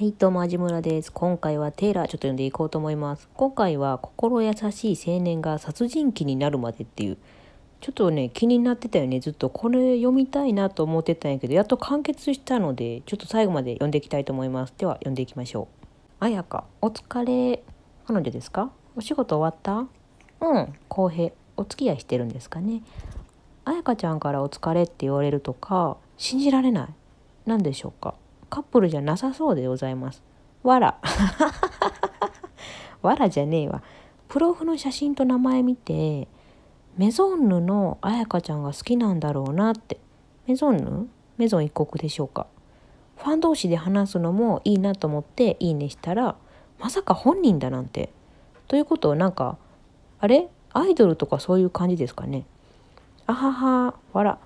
はい、どうも、あじむらです。今回はテイラーちょっと読んでいこうと思います。今回は、心優しい青年が殺人鬼になるまでっていう、ちょっとね、気になってたよね。ずっとこれ読みたいなと思ってたんやけど、やっと完結したので、ちょっと最後まで読んでいきたいと思います。では、読んでいきましょう。あやか、お疲れ。彼女ですかお仕事終わったうん、浩平。お付き合いしてるんですかね。あやかちゃんからお疲れって言われるとか、信じられない。何でしょうかカップルじゃなさそうでございます。わら。わ らじゃねえわ。プロフの写真と名前見て、メゾンヌの彩香ちゃんが好きなんだろうなって。メゾンヌメゾン一国でしょうか。ファン同士で話すのもいいなと思っていいねしたら、まさか本人だなんて。ということをなんか、あれアイドルとかそういう感じですかね。あはは、わら。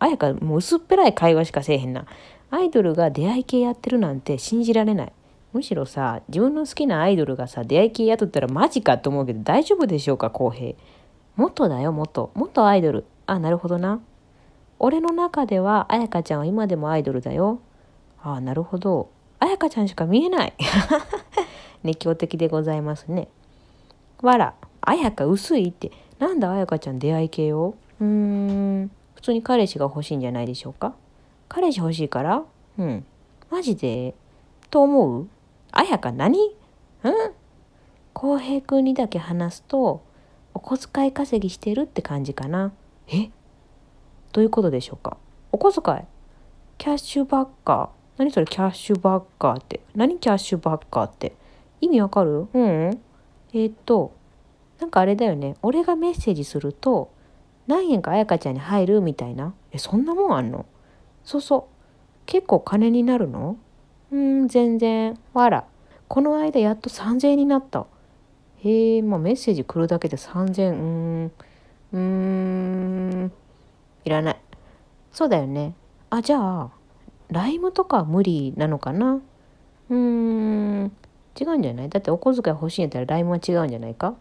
彩香もう薄っぺらい会話しかせえへんな。アイドルが出会い系やってるなんて信じられないむしろさ自分の好きなアイドルがさ出会い系やっとったらマジかと思うけど大丈夫でしょうか浩平元だよ元元アイドルあなるほどな俺の中では彩香ちゃんは今でもアイドルだよああなるほど彩香ちゃんしか見えない 熱狂的でございますねわら彩香薄いってなんだ彩香ちゃん出会い系をうーん普通に彼氏が欲しいんじゃないでしょうか彼氏欲しいからうん。マジでと思うあやか何ん浩平君にだけ話すとお小遣い稼ぎしてるって感じかな。えどういうことでしょうかお小遣いキャッシュバッカー何それキャッシュバッカーって何キャッシュバッカーって意味わかるうん、うん、えー、っとなんかあれだよね俺がメッセージすると何円かや香ちゃんに入るみたいなえそんなもんあんのそうそう結構金になるのうん全然わらこの間やっと3,000円になったへえまあメッセージ来るだけで3,000うんうんいらないそうだよねあじゃあライムとか無理なのかなうーん違うんじゃないだってお小遣い欲しいんやったらライムは違うんじゃないか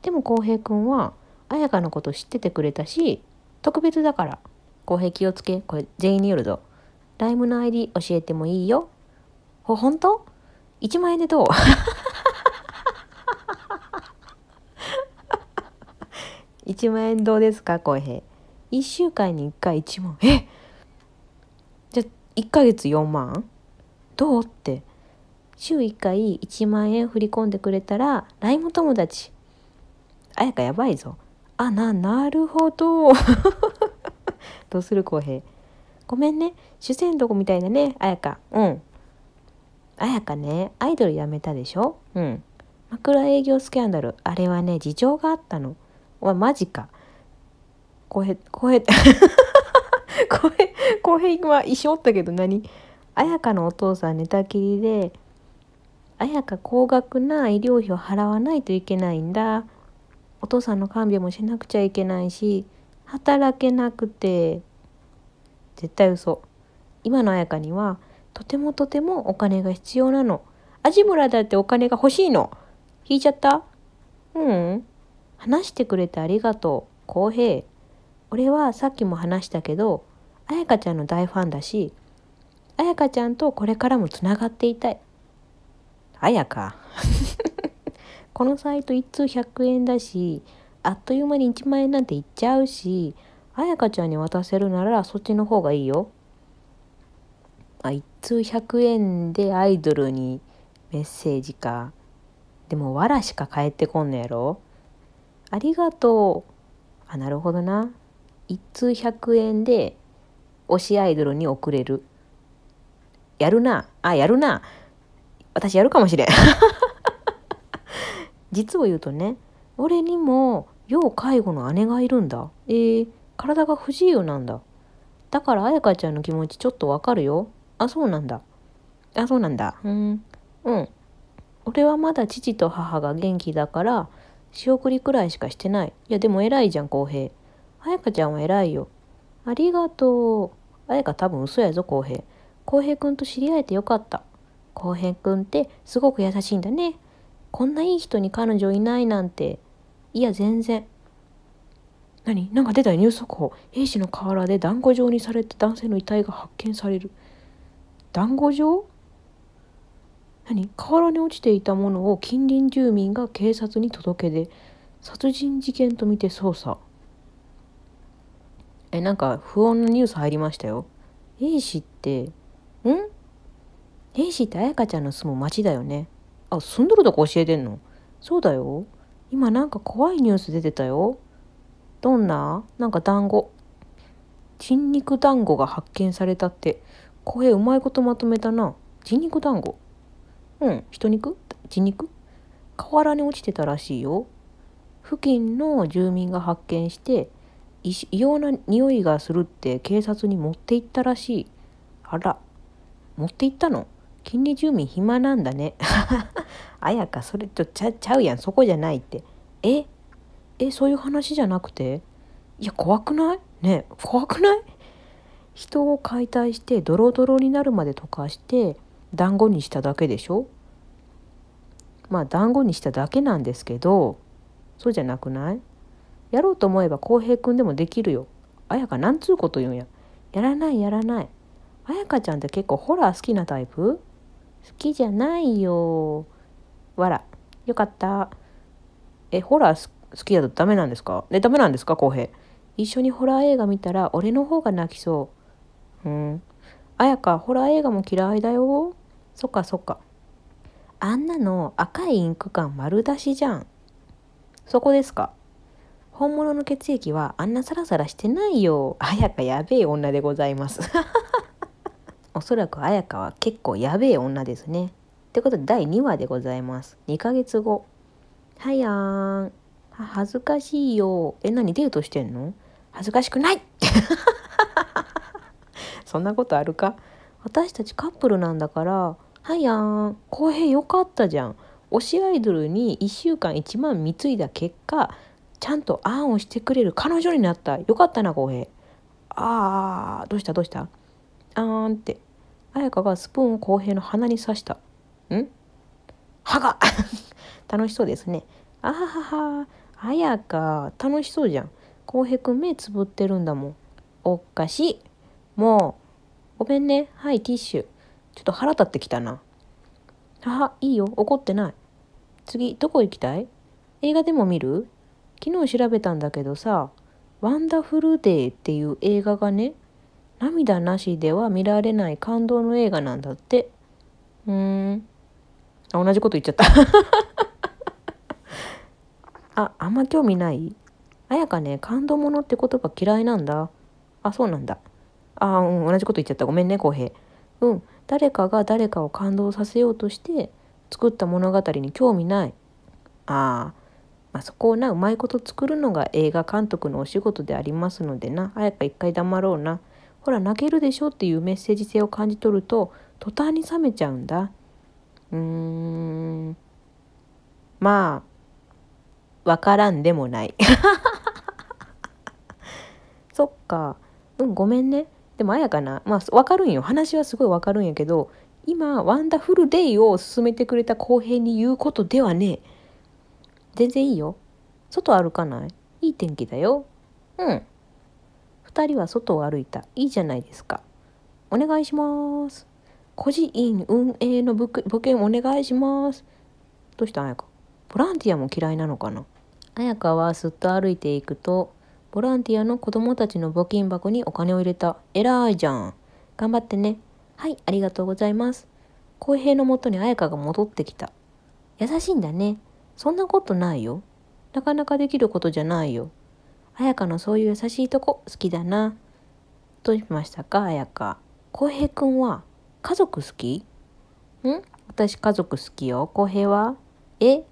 でも浩平くんは綾香のこと知っててくれたし特別だから公平気をつけ。これ全員によるぞ。ライムの ID 教えてもいいよ。ほ、ほんと ?1 万円でどう1 万円どうですか公平。1週間に1回1万。えじゃあ1ヶ月4万どうって。週1回1万円振り込んでくれたらライム友達。あやかやばいぞ。あ、な、なるほど。どうする浩平ごめんね主戦どこみたいなね綾香うん綾香ねアイドル辞めたでしょうん枕営業スキャンダルあれはね事情があったのお前マジか浩平浩平浩 平浩平は一緒おったけど何綾香のお父さん寝たきりで綾香高額な医療費を払わないといけないんだお父さんの看病もしなくちゃいけないし働けなくて絶対嘘今の綾香にはとてもとてもお金が必要なの味村だってお金が欲しいの引いちゃったううん話してくれてありがとう浩平俺はさっきも話したけど彩香ちゃんの大ファンだし彩香ちゃんとこれからもつながっていたい彩香 このサイト1通100円だしあっという間に1万円なんていっちゃうし彩香ちゃんに渡せるならそっちの方がいいよ。あ一通100円でアイドルにメッセージかでもわらしか返ってこんのやろありがとうあなるほどな一通100円で推しアイドルに送れるやるなあやるな私やるかもしれん 実を言うとね俺にも要介護の姉がいるんだ。えー、体が不自由なんだ。だから彩香ちゃんの気持ちちょっとわかるよ。あ、そうなんだ。あ、そうなんだ。うん。うん。俺はまだ父と母が元気だから、仕送りくらいしかしてない。いや、でも偉いじゃん、浩平。彩香ちゃんは偉いよ。ありがとう。彩香多分嘘やぞ、浩平。浩平くんと知り合えてよかった。浩平くんってすごく優しいんだね。こんないい人に彼女いないなんて。いや全然何なんか出たよニュース速報兵士の河原で団子状にされて男性の遺体が発見される団子状何河原に落ちていたものを近隣住民が警察に届け出殺人事件とみて捜査えなんか不穏なニュース入りましたよ兵士ってん兵士って彩香ちゃんの住む町だよねあ住んどるとこ教えてんのそうだよ今なんか怖いニュース出てたよどんななんか団子人肉団子が発見されたって声うまいことまとめたな人肉団子うん人肉人肉河原に落ちてたらしいよ付近の住民が発見して異様な匂いがするって警察に持って行ったらしいあら持って行ったの近隣住民暇なんだね。あやか、それとちゃちゃうやん、そこじゃないって。ええ、そういう話じゃなくていや、怖くないね怖くない人を解体してドロドロになるまで溶かして団子にしただけでしょまあ団子にしただけなんですけどそうじゃなくないやろうと思えば浩平くんでもできるよ。あやかなんつうこと言うんや。やらないやらない。あやかちゃんって結構ホラー好きなタイプ好きじゃないよわらよかったえホラー好きだとダメなんですかえダメなんですか浩平一緒にホラー映画見たら俺の方が泣きそううんあやかホラー映画も嫌いだよそっかそっかあんなの赤いインク感丸出しじゃんそこですか本物の血液はあんなサラサラしてないよあやかやべえ女でございますおそらく綾香は結構やべえ女ですね。ってことで第2話でございます。2ヶ月後。はやーん。恥ずかしいよ。え、何デートしてんの恥ずかしくない そんなことあるか私たちカップルなんだから、はやーん。公平よかったじゃん。推しアイドルに1週間1万貢いだ結果、ちゃんと案をしてくれる彼女になった。よかったな、公平。あー、どうしたどうしたあーんって。彩香がスプーンを浩平の鼻に刺した。ん歯が 楽しそうですね。あははは。彩香、楽しそうじゃん。浩平くん目つぶってるんだもん。おっかしい。もう。ごめんね。はい、ティッシュ。ちょっと腹立ってきたな。母、いいよ。怒ってない。次、どこ行きたい映画でも見る昨日調べたんだけどさ、ワンダフルデーっていう映画がね、涙なしでは見られない感動の映画なんだって。うーん。あ、同じこと言っちゃった あ、あんま興味ないあやかね、感動ものって言葉嫌いなんだ。あ、そうなんだ。あ、うん、同じこと言っちゃった。ごめんね、浩平。うん、誰かが誰かを感動させようとして作った物語に興味ない。あーまあ、そこをなうまいこと作るのが映画監督のお仕事でありますのでなやか一回黙ろうな。ほら泣けるでしょっていうメッセージ性を感じ取ると途端に冷めちゃうんだうーんまあわからんでもない そっかうんごめんねでもあやかなまあわかるんよ話はすごいわかるんやけど今ワンダフルデイを勧めてくれた公平に言うことではね全然いいよ外歩かないいい天気だようん2人は外を歩いた。いいじゃないですか。お願いします。孤児院運営の物件お願いします。どうしたやか。ボランティアも嫌いなのかなあやかはすっと歩いていくと、ボランティアの子供たちの募金箱にお金を入れた。偉いじゃん。頑張ってね。はい、ありがとうございます。公平のもとに綾香が戻ってきた。優しいんだね。そんなことないよ。なかなかできることじゃないよ。彩香のそういう優しいとこ好きだな。どうしましたか彩香。浩平くんは家族好きん私家族好きよ。浩平はえ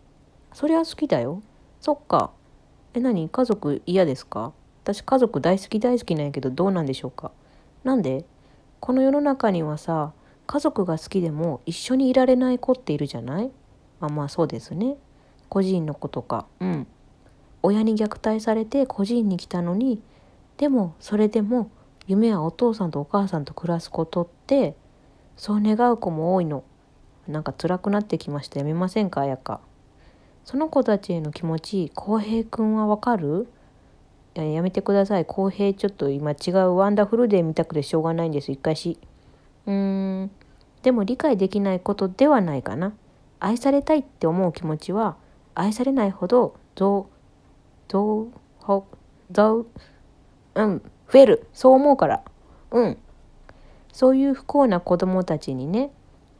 そりゃ好きだよ。そっか。え、何家族嫌ですか私家族大好き大好きなんやけどどうなんでしょうかなんでこの世の中にはさ、家族が好きでも一緒にいられない子っているじゃないあまあそうですね。個人の子とか。うん。親に虐待されて孤児院に来たのにでもそれでも夢はお父さんとお母さんと暮らすことってそう願う子も多いのなんか辛くなってきましたやめませんか綾香その子たちへの気持ち浩平くんはわかるややめてください浩平ちょっと今違うワンダフルデー見たくてしょうがないんです一回しうーんでも理解できないことではないかな愛されたいって思う気持ちは愛されないほど増増ほ増うん増えるそう思うからうんそういう不幸な子供たちにね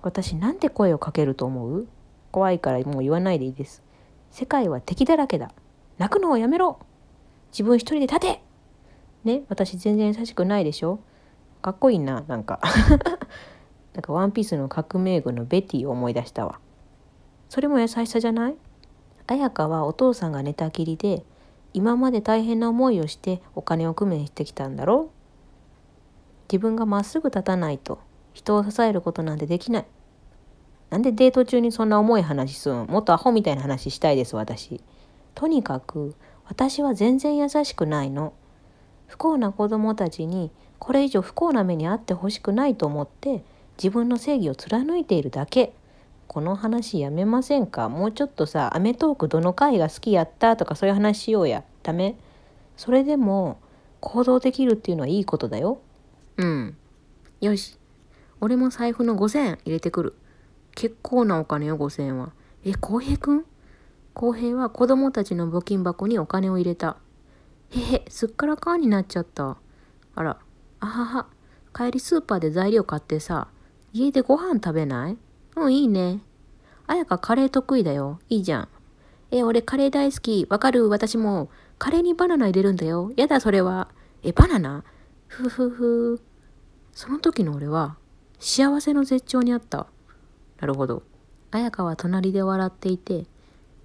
私なんて声をかけると思う怖いからもう言わないでいいです世界は敵だらけだ泣くのをやめろ自分一人で立てね私全然優しくないでしょかっこいいななんか なんかワンピースの革命軍のベティを思い出したわそれも優しさじゃない綾香はお父さんが寝たきりで今まで大変な思いをしてお金を工面してきたんだろ自分がまっすぐ立たないと人を支えることなんてできない。なんでデート中にそんな重い話すんもっとアホみたいな話したいです私。とにかく私は全然優しくないの。不幸な子供たちにこれ以上不幸な目に遭ってほしくないと思って自分の正義を貫いているだけ。この話やめませんかもうちょっとさ『アメトーーク』どの回が好きやったとかそういう話しようやダメそれでも行動できるっていうのはいいことだようんよし俺も財布の5000入れてくる結構なお金よ5000はえ浩平くん浩平は子供たちの募金箱にお金を入れたへへすっからかんになっちゃったあらあはは帰りスーパーで材料買ってさ家でご飯食べないうん、いいね。あやかカレー得意だよ。いいじゃん。え、俺カレー大好き。わかる私も。カレーにバナナ入れるんだよ。やだ、それは。え、バナナふふふ。その時の俺は、幸せの絶頂にあった。なるほど。あやかは隣で笑っていて、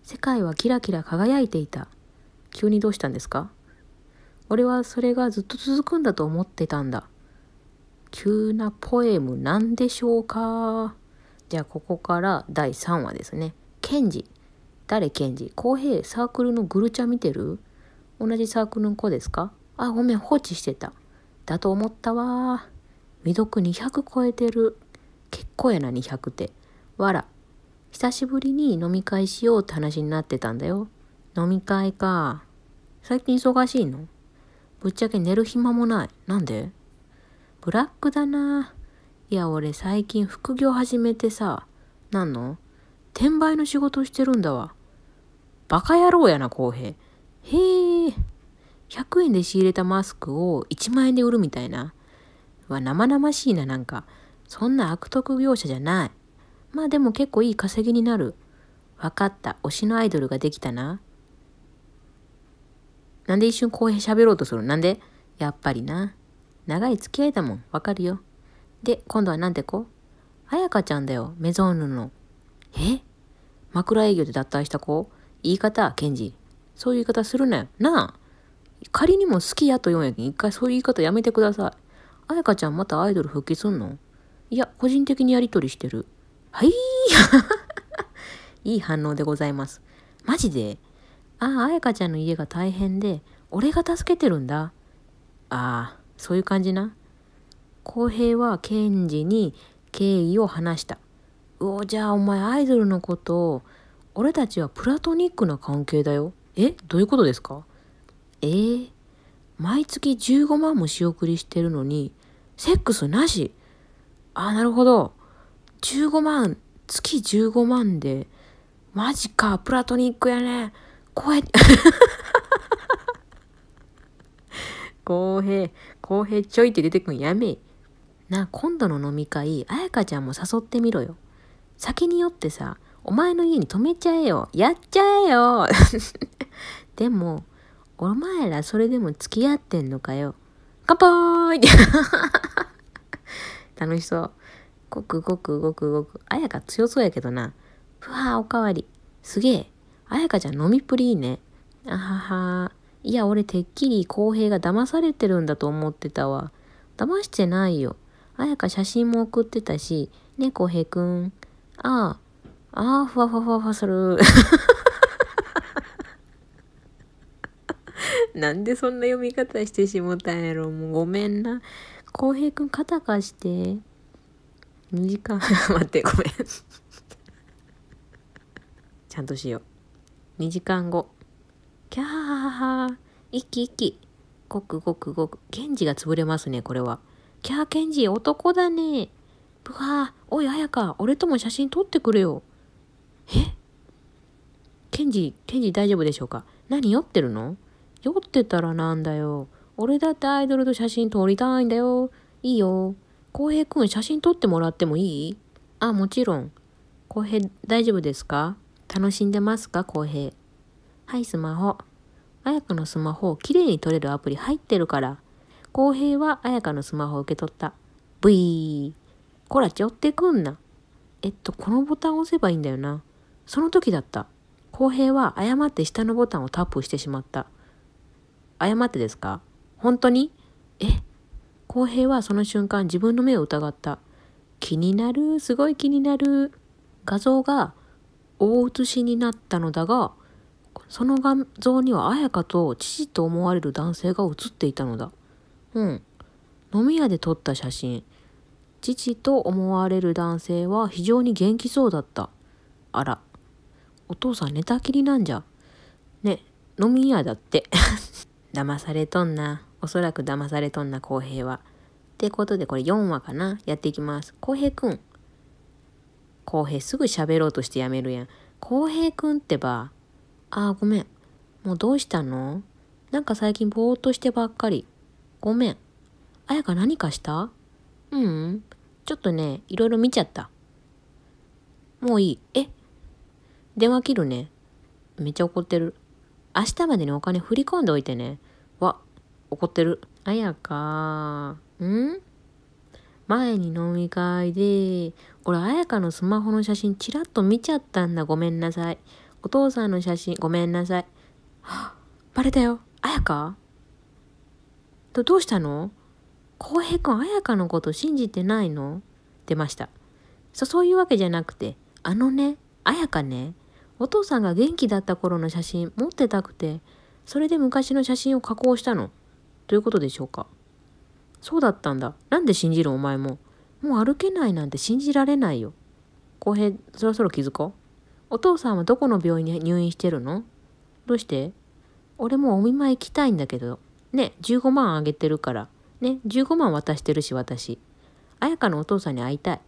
世界はキラキラ輝いていた。急にどうしたんですか俺はそれがずっと続くんだと思ってたんだ。急なポエムなんでしょうかじゃあここから第3話ですね。ケンジ。誰ケンジ公平サークルのグルチャ見てる同じサークルの子ですかあ、ごめん、放置してた。だと思ったわ未読200超えてる。結構やな、200って。わら。久しぶりに飲み会しようって話になってたんだよ。飲み会か。最近忙しいのぶっちゃけ寝る暇もない。なんでブラックだな。いや、俺最近副業始めてさ、なんの転売の仕事してるんだわ。バカ野郎やな、公平。へえ。100円で仕入れたマスクを1万円で売るみたいな。は生々しいな、なんか。そんな悪徳業者じゃない。まあでも結構いい稼ぎになる。わかった。推しのアイドルができたな。なんで一瞬公平喋ろうとするなんでやっぱりな。長い付き合いだもん。わかるよ。で、今度は何て子あやかちゃんだよ、メゾンヌの。え枕営業で脱退した子言い方、ケンジ。そういう言い方するなよ。なあ仮にも好きやと言うんやけん、一回そういう言い方やめてください。あやかちゃんまたアイドル復帰すんのいや、個人的にやりとりしてる。はいいい反応でございます。マジでああ、あやかちゃんの家が大変で、俺が助けてるんだ。ああ、そういう感じな。浩平は検事に敬意を話した。うお、じゃあお前アイドルのこと、俺たちはプラトニックな関係だよ。えどういうことですかえー、毎月15万も仕送りしてるのに、セックスなしあ、なるほど。15万、月15万で、マジか、プラトニックやね。こうやって、公平、公平ちょいって出てくんやめ。な、今度の飲み会、彩香ちゃんも誘ってみろよ。先に酔ってさ、お前の家に泊めちゃえよ。やっちゃえよ。でも、お前らそれでも付き合ってんのかよ。乾杯 楽しそう。ごくごくごくごく。あやか強そうやけどな。ふわーおかわり。すげえ。あやかちゃん飲みっぷりいいね。あはは。いや、俺てっきり公平が騙されてるんだと思ってたわ。騙してないよ。あやか写真も送ってたし、ね、浩平くん、ああ、ああ、ふわふわふわふわする。なんでそんな読み方してしもたんやろ。もうごめんな。浩平くん、肩貸して。2時間。待って、ごめん。ちゃんとしよう。2時間後。キャーハハハ。一気一気。ごくごくごく。ゲンジが潰れますね、これは。キャーケンジ、男だね。ブわー、おい、あやか、俺とも写真撮ってくれよ。えケンジ、ケンジ大丈夫でしょうか何酔ってるの酔ってたらなんだよ。俺だってアイドルと写真撮りたいんだよ。いいよ。浩平くん、写真撮ってもらってもいいあ、もちろん。浩平、大丈夫ですか楽しんでますか浩平。はい、スマホ。あやかのスマホ、綺麗に撮れるアプリ入ってるから。公平は綾香のスマホを受け取った。ブイー。こら、寄ってくんな。えっと、このボタンを押せばいいんだよな。その時だった。浩平は誤って下のボタンをタップしてしまった。誤ってですか本当にえ浩平はその瞬間自分の目を疑った。気になる、すごい気になる。画像が大写しになったのだが、その画像には綾香と父と思われる男性が写っていたのだ。うん。飲み屋で撮った写真。父と思われる男性は非常に元気そうだった。あら。お父さん寝たきりなんじゃ。ね、飲み屋だって。騙されとんな。おそらく騙されとんな、浩平は。ってことで、これ4話かな。やっていきます。浩平くん。浩平すぐ喋ろうとしてやめるやん。浩平くんってば。ああ、ごめん。もうどうしたのなんか最近ぼーっとしてばっかり。ごめん。あやか何かしたううん。ちょっとね、いろいろ見ちゃった。もういい。え電話切るね。めっちゃ怒ってる。明日までにお金振り込んでおいてね。わ、怒ってる。あやかん前に飲み会で、俺、あやかのスマホの写真ちらっと見ちゃったんだ。ごめんなさい。お父さんの写真、ごめんなさい。はっ、バレたよ。あやかどどうしたの浩平君綾香のこと信じてないの出ました。そ、そういうわけじゃなくて、あのね、綾香ね、お父さんが元気だった頃の写真持ってたくて、それで昔の写真を加工したの。ということでしょうか。そうだったんだ。なんで信じるお前も。もう歩けないなんて信じられないよ。浩平、そろそろ気づこう。お父さんはどこの病院に入院してるのどうして俺もお見舞い行きたいんだけど。ね、15万あげてるから、ね、15万渡してるし私。綾香のお父さんに会いたい。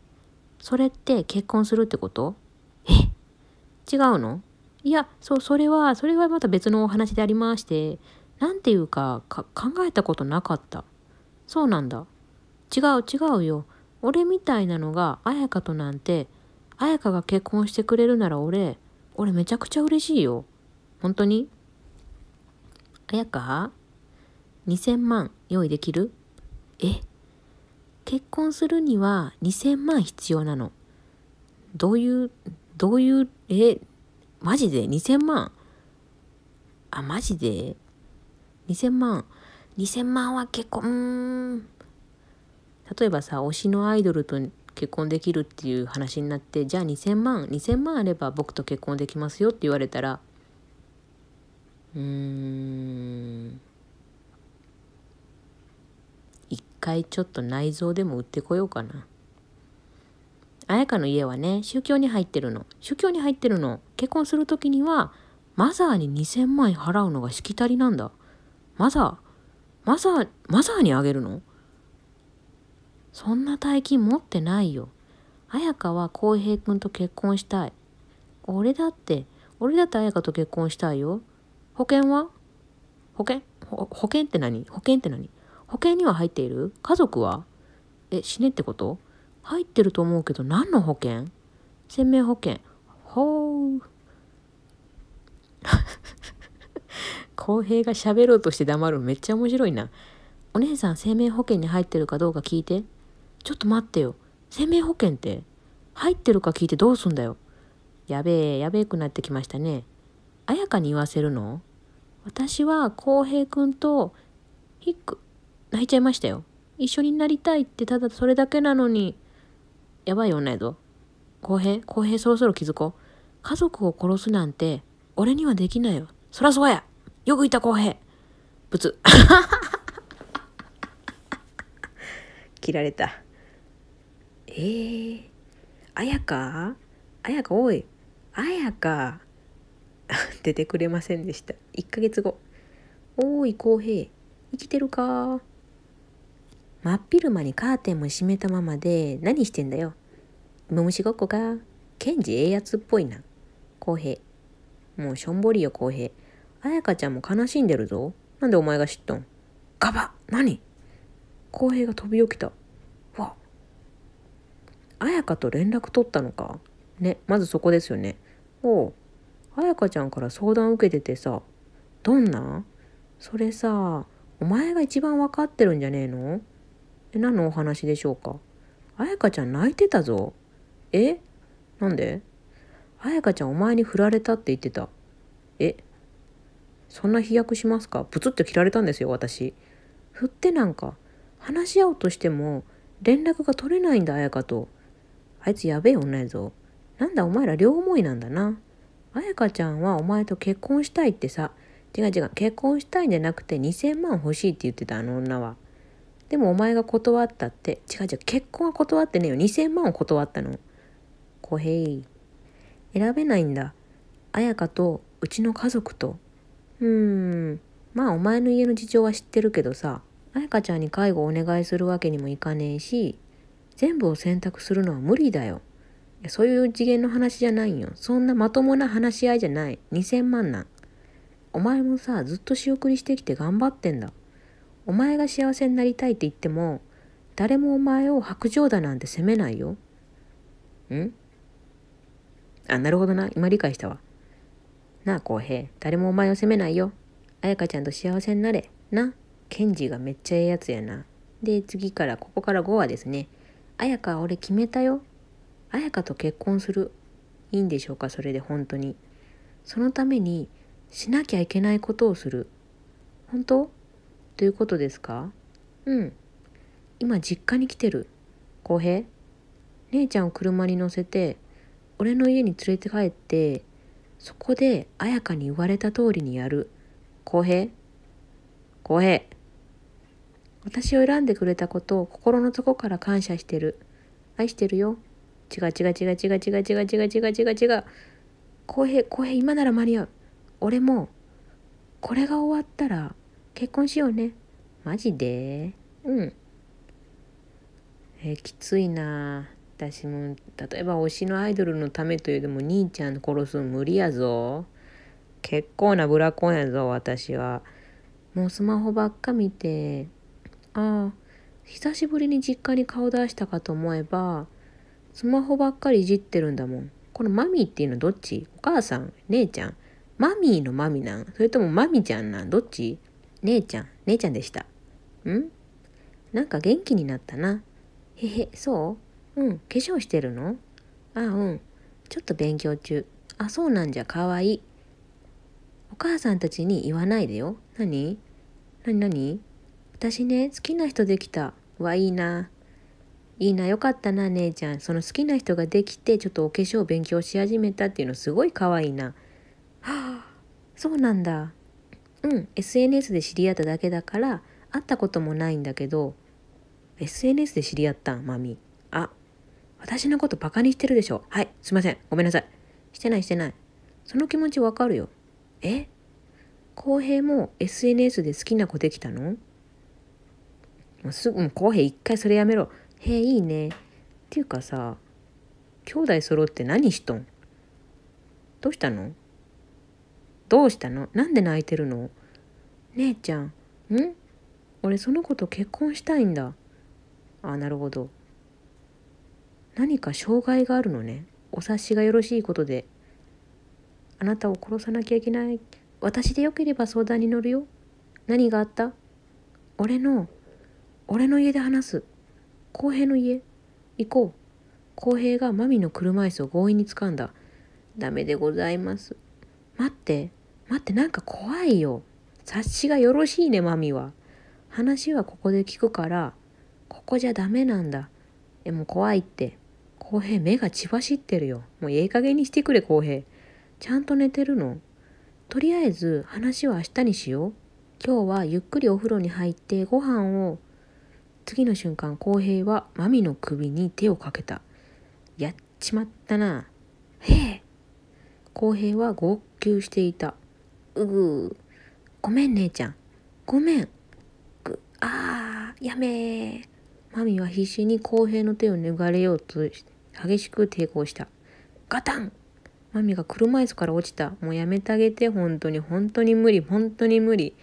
それって結婚するってことえ違うのいや、そう、それは、それはまた別のお話でありまして、なんていうか考えたことなかった。そうなんだ。違う違うよ。俺みたいなのが綾香となんて、綾香が結婚してくれるなら俺、俺めちゃくちゃ嬉しいよ。本当に綾香2000万用意できるえ結婚するには2000万必要なの。どういう、どういう、え、マジで2000万あ、マジで ?2000 万。2000万は結婚例えばさ、推しのアイドルと結婚できるっていう話になって、じゃあ2000万、2000万あれば僕と結婚できますよって言われたら、うーん。回ちょっと内臓でも売ってこようかな。綾香の家はね、宗教に入ってるの。宗教に入ってるの。結婚する時には、マザーに2000万円払うのがしきたりなんだ。マザー、マザー、マザーにあげるのそんな大金持ってないよ。綾香は浩平君と結婚したい。俺だって、俺だって綾香と結婚したいよ。保険は保険保険って何保険って何保険には入っている家族はえ、死ねってこと入ってると思うけど何の保険生命保険。ほう。公平が喋ろうとして黙るめっちゃ面白いな。お姉さん生命保険に入ってるかどうか聞いて。ちょっと待ってよ。生命保険って入ってるか聞いてどうすんだよ。やべえ、やべえくなってきましたね。綾香に言わせるの私は浩平くんとヒック泣いちゃいましたよ。一緒になりたいってただそれだけなのに、やばい女やぞ。公平公平そろそろ気づこう。家族を殺すなんて、俺にはできないよ。そらそうやよくいた公平ブツ。切られた。えー、あやかあやかおい。あやか。出てくれませんでした。1ヶ月後。おーい、公平。生きてるか真っ昼間にカーテンも閉めたままで何してんだよ。芋虫ごっこか。ケンジええやつっぽいな。公平。もうしょんぼりよ公平。彩香ちゃんも悲しんでるぞ。なんでお前が知っとん。ガバ何公平が飛び起きた。わ彩香と連絡取ったのか。ね、まずそこですよね。おう。彩香ちゃんから相談受けててさ。どんなそれさ、お前が一番分かってるんじゃねえのえ、何のお話でしょうか彩香ちゃん泣いてたぞ。えなんで彩香ちゃんお前に振られたって言ってた。えそんな飛躍しますかブツッと切られたんですよ、私。振ってなんか。話し合おうとしても、連絡が取れないんだ、彩香と。あいつやべえ女やぞ。なんだお前ら両思いなんだな。彩香ちゃんはお前と結婚したいってさ。違う違う、結婚したいんじゃなくて2000万欲しいって言ってた、あの女は。でもお前が断ったって、違う違う、結婚は断ってねえよ。2000万を断ったの。小平選べないんだ。綾香とうちの家族と。うーん。まあお前の家の事情は知ってるけどさ、彩香ちゃんに介護をお願いするわけにもいかねえし、全部を選択するのは無理だよ。いやそういう次元の話じゃないよ。そんなまともな話し合いじゃない。2000万なん。お前もさ、ずっと仕送りしてきて頑張ってんだ。お前が幸せになりたいって言っても誰もお前を白状だなんて責めないよ。んあなるほどな今理解したわ。なあ浩平誰もお前を責めないよ。彩香ちゃんと幸せになれな。ケンジがめっちゃええやつやな。で次からここから5話ですね。彩香俺決めたよ。彩香と結婚する。いいんでしょうかそれで本当に。そのためにしなきゃいけないことをする。本当ということですかうん。今実家に来てる。浩平姉ちゃんを車に乗せて、俺の家に連れて帰って、そこで綾香に言われた通りにやる。浩平浩平私を選んでくれたことを心の底から感謝してる。愛してるよ。違う違う違う違う違う違う違う違う違う違う。浩平、浩平、今なら間に合う。俺も、これが終わったら、結婚しようね。マジでうん。えきついな私も例えば推しのアイドルのためというでも兄ちゃん殺すの無理やぞ結構なブラコンやぞ私はもうスマホばっか見てああ久しぶりに実家に顔出したかと思えばスマホばっかりいじってるんだもんこのマミーっていうのどっちお母さん姉ちゃんマミーのマミなんそれともマミちゃんなんどっち姉ちゃん、姉ちゃんでした。んなんか元気になったな。へへ、そううん、化粧してるのあ、うん。ちょっと勉強中。あ、そうなんじゃ、かわいい。お母さんたちに言わないでよ。なになになに私ね、好きな人できた。わ、いいな。いいな、よかったな、姉ちゃん。その好きな人ができて、ちょっとお化粧勉強し始めたっていうのすごいかわいいな。はあ、そうなんだ。うん SNS で知り合っただけだから会ったこともないんだけど SNS で知り合ったマミあ私のことバカにしてるでしょはいすいませんごめんなさいしてないしてないその気持ちわかるよえ浩平も SNS で好きな子できたのもうすぐ浩平一回それやめろへえいいねっていうかさ兄弟揃って何しとんどうしたのどうしたのなんで泣いてるの姉ちゃん、ん俺その子と結婚したいんだ。あ、なるほど。何か障害があるのね。お察しがよろしいことで。あなたを殺さなきゃいけない。私でよければ相談に乗るよ。何があった俺の、俺の家で話す。公平の家。行こう。公平がマミの車椅子を強引に掴んだ。ダメでございます。待って。待ってなんか怖いよ察しがよろしいねマミは話はここで聞くからここじゃダメなんだえもう怖いって浩平目が血走ってるよもうええ加減にしてくれ浩平ちゃんと寝てるのとりあえず話は明日にしよう今日はゆっくりお風呂に入ってご飯を次の瞬間浩平はマミの首に手をかけたやっちまったなへえ浩平は号泣していたうぐごめん姉ちゃんごめんぐあーやめーマミは必死に公平の手を脱がれようと激しく抵抗したガタンマミが車椅子から落ちたもうやめてあげて本当に本当に無理本当に無理